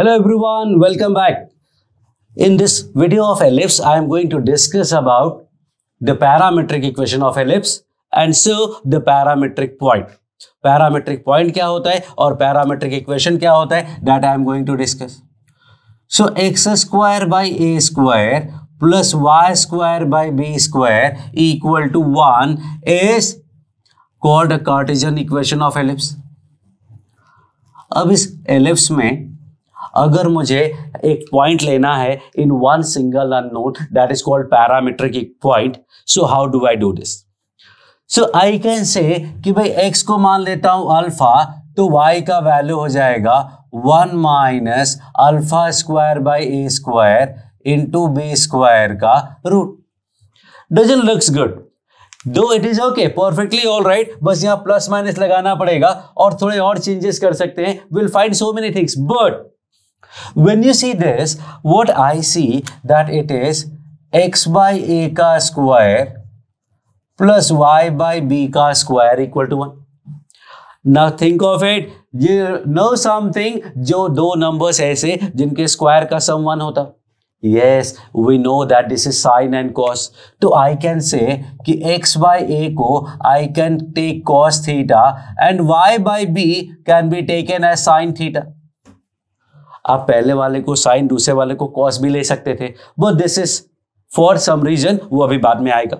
Hello everyone, welcome back. In this video of ellipse, I am going to discuss about the parametric equation of ellipse and so the parametric point. Parametric point क्या होता है और parametric equation क्या होता है that I am going to discuss. So x square by a square plus y square by b square equal to 1 is called a Cartesian equation of ellipse. अब इस ellipse में अगर मुझे एक पॉइंट लेना है in one single unknown that is called parametric point so how do I do this so I can say कि भाई एक्स को मान लेता हूं अल्फा तो वाई का वैल्यू हो जाएगा one minus alpha square by A square into B square का root doesn't looks good though it is okay perfectly all right बस यहां प्लस माइनस लगाना पड़ेगा और थोड़े और चेंजेस कर सकते हैं will find so many things but When you see this, what I see that it is x by a ka square plus y by b ka square equal to 1. Now think of it, you know something jo do numbers ऐसे जिनके square ka sum 1 hota Yes, we know that this is sine and cos. so I can say कि x by a ko I can take cos theta and y by b can be taken as sine theta. आप पहले वाले को sign दूसरे वाले को cos भी ले सकते थे but this is for some reason वो अभी बाद में आएगा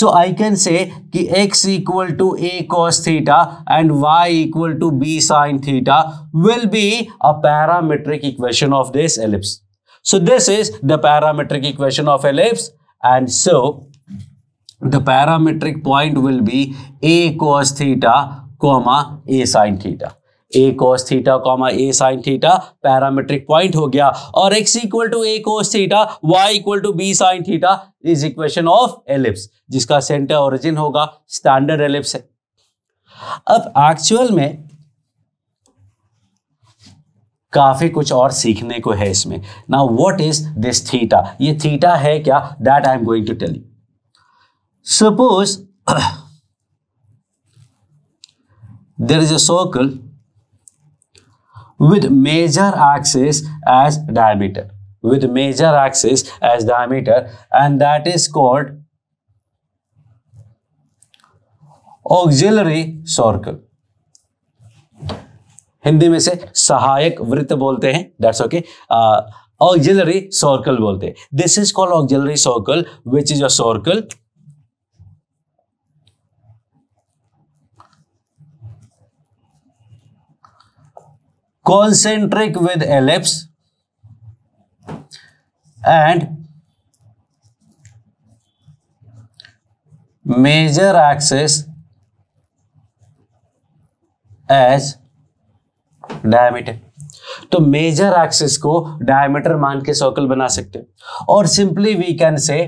सो आई कैन से कि X equal to A cos theta and Y equal to B sine theta will be a parametric equation of this ellipse so this is the parametric equation of ellipse and so the parametric point will be A cos theta comma A sine theta A cos theta comma A sine theta parametric point हो गया और X equal to A cos theta Y equal to B sine theta is equation of ellipse जिसका centre origin होगा standard ellipse है अब actual में काफी कुछ और सीखने को है इसमें now what is this theta ये थीटा है क्या that I am going to tell you suppose there is a circle with major axis as diameter with major axis as diameter and that is called auxiliary circle Hindi में से सहायक वृत्त बोलते हैं that's okay auxiliary circle बोलते हैं this is called auxiliary circle which is a circle concentric with ellipse and major axis as diameter तो major axis को डायमीटर मान के सर्कल बना सकते हैं और सिंपली वी कैन से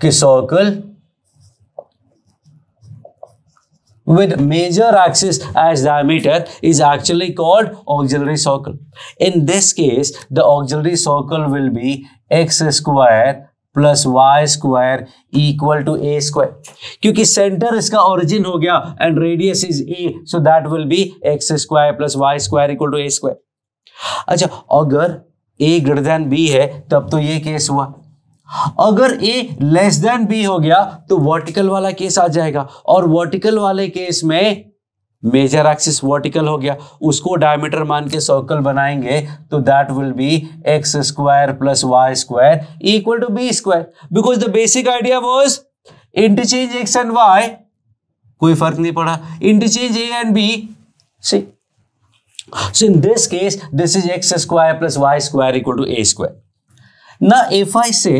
कि circle with major axis as diameter is actually called auxiliary circle. In this case, the auxiliary circle will be x square plus Y square equal to A square क्योंकि centre इसका origin हो गया and radius is A so that will be X square plus Y square equal to A square अच्छा अगर ए greater than B है तब तो ये केस हुआ अगर ए लेस देन बी हो गया तो वर्टिकल वाला केस आ जाएगा और वर्टिकल वाले केस में मेजर एक्सिस वर्टिकल हो गया उसको डायमीटर मान के सर्कल बनाएंगे तो that will be X square plus Y square equal to B square because the basic idea was interchange X and Y कोई फर्क नहीं पड़ा interchange A and B see so in this case this is X square plus Y square equal to A square ना if I say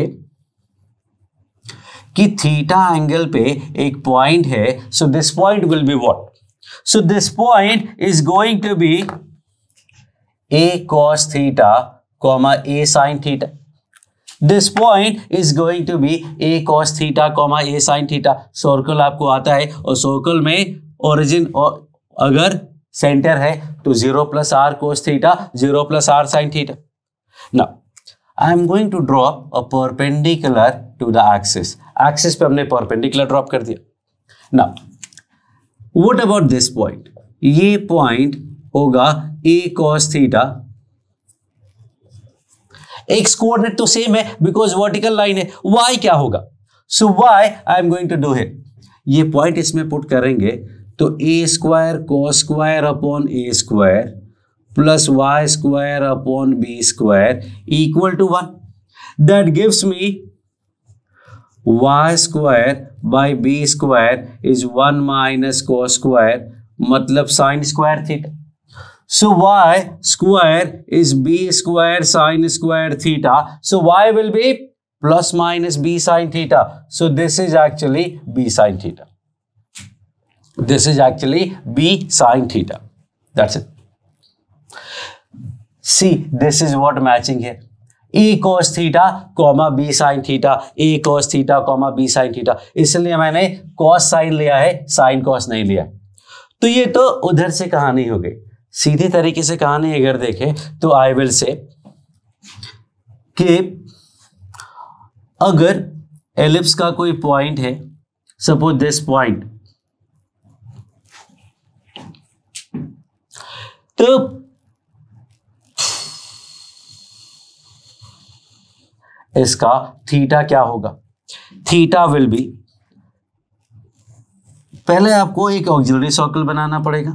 कि theta angle पे एक point है so this point will be what so this point is going to be A cos theta comma A sine theta this point is going to be A cos theta comma A sine theta circle आपको आता है और circle में origin अगर centre है तो zero plus R cos theta zero plus R sine theta ना I am going to draw a perpendicular to the axis axis पे हमने परपेंडिकुलर ड्रॉप कर दिया ना वट अबाउट दिस पॉइंट ये पॉइंट होगा A cos theta X coordinate तो same है बिकॉज वर्टिकल लाइन है वाई क्या होगा so Y I am going to do it ये पॉइंट इसमें पुट करेंगे तो ए square cos square upon A square plus Y square upon B square equal to one that gives me Y square by b square is one minus cos square, मतलब sine square theta. So y square is b square sine square theta. So y will be plus minus b sine theta. So this is actually b sine theta. This is actually b sine theta. That's it. See, this is what matching here. A cos theta comma B sine theta A cos theta comma B sine theta इसलिए मैंने cos sine लिया है sine cos नहीं लिया तो ये तो उधर से कहानी हो गई सीधे तरीके से कहानी अगर देखें तो आई विल से कि अगर एलिप्स का कोई पॉइंट है सपोज दिस पॉइंट तो इसका थीटा क्या होगा थीटा विल बी पहले आपको एक ऑक्जिलरी सर्कल बनाना पड़ेगा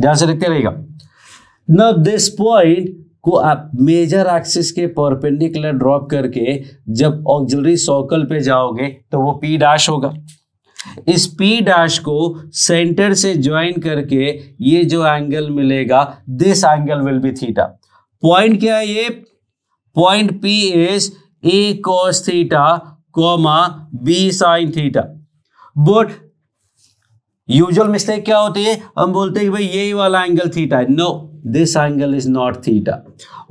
ध्यान से रखते रहेगा न दिस पॉइंट को आप मेजर एक्सिस के परपेंडिकुलर ड्रॉप करके जब ऑक्जिलरी सर्कल पे जाओगे तो वो पी डैश होगा इस पी डैश को सेंटर से ज्वाइन करके ये जो एंगल मिलेगा this angle will be theta point क्या है ये point P is A cos theta comma B sine theta but usual mistake क्या होती है हम बोलते हैं कि भाई यही वाला एंगल थीटा है no this angle is not theta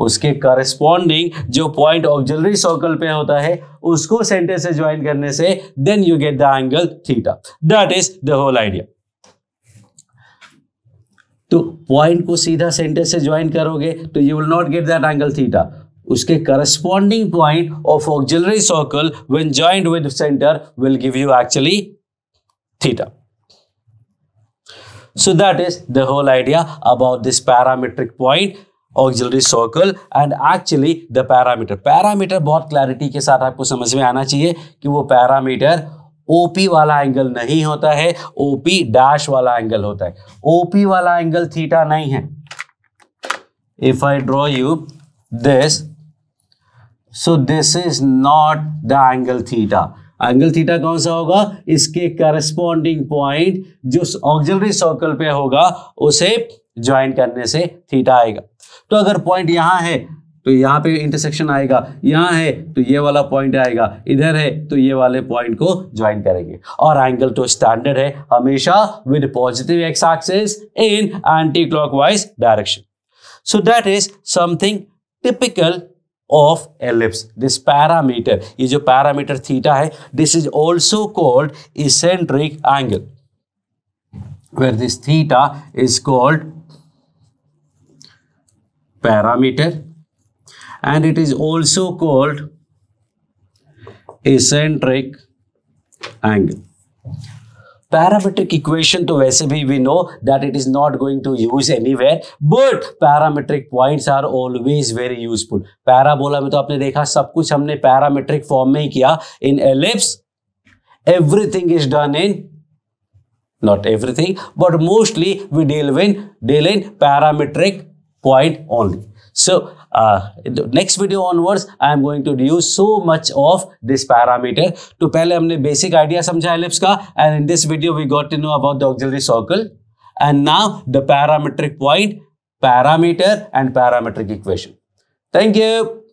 उसके करस्पॉन्डिंग जो पॉइंट ऑक्जिलरी सर्कल पे होता है उसको सेंटर से ज्वाइन करने से then you get the angle theta that is the whole idea तो पॉइंट को सीधा सेंटर से ज्वाइन करोगे तो you will not get that angle theta उसके corresponding point of auxiliary circle when joined with centre will give you actually theta so that is the whole idea about this parametric point auxiliary circle and actually the parameter parameter बहुत clarity के साथ आपको समझ में आना चाहिए कि वो पैरामीटर ओपी वाला एंगल नहीं होता है ओपी डैश वाला एंगल होता है ओपी वाला एंगल थीटा नहीं है if I draw you this so this is not the angle theta angle theta कौन सा होगा इसके करस्पॉन्डिंग पॉइंट जो ऑक्सिलरी सर्कल पे होगा उसे ज्वाइन करने से थीटा आएगा तो अगर पॉइंट यहां है तो यहां पे इंटरसेक्शन आएगा यहां है तो ये वाला पॉइंट आएगा इधर है तो ये वाले पॉइंट को ज्वाइन करेंगे और एंगल तो स्टैंडर्ड है हमेशा with positive x axis in anti clock direction so that is something typical of ellipse this parameter ये जो parameter theta है this is also called eccentric angle where this theta is called parameter and it is also called eccentric angle parametric equation to वैसे भी we know that it is not going to use anywhere but parametric points are always very useful parabola में तो आपने देखा सब कुछ हमने parametric form में ही किया in ellipse everything is done in not everything but mostly we deal in deal in parametric point only So uh, next video onwards, I am going to use so much of this parameter. To पहले हमने basic idea समझा ellipse and in this video we got to know about the auxiliary circle and now the parametric point, parameter and parametric equation. Thank you.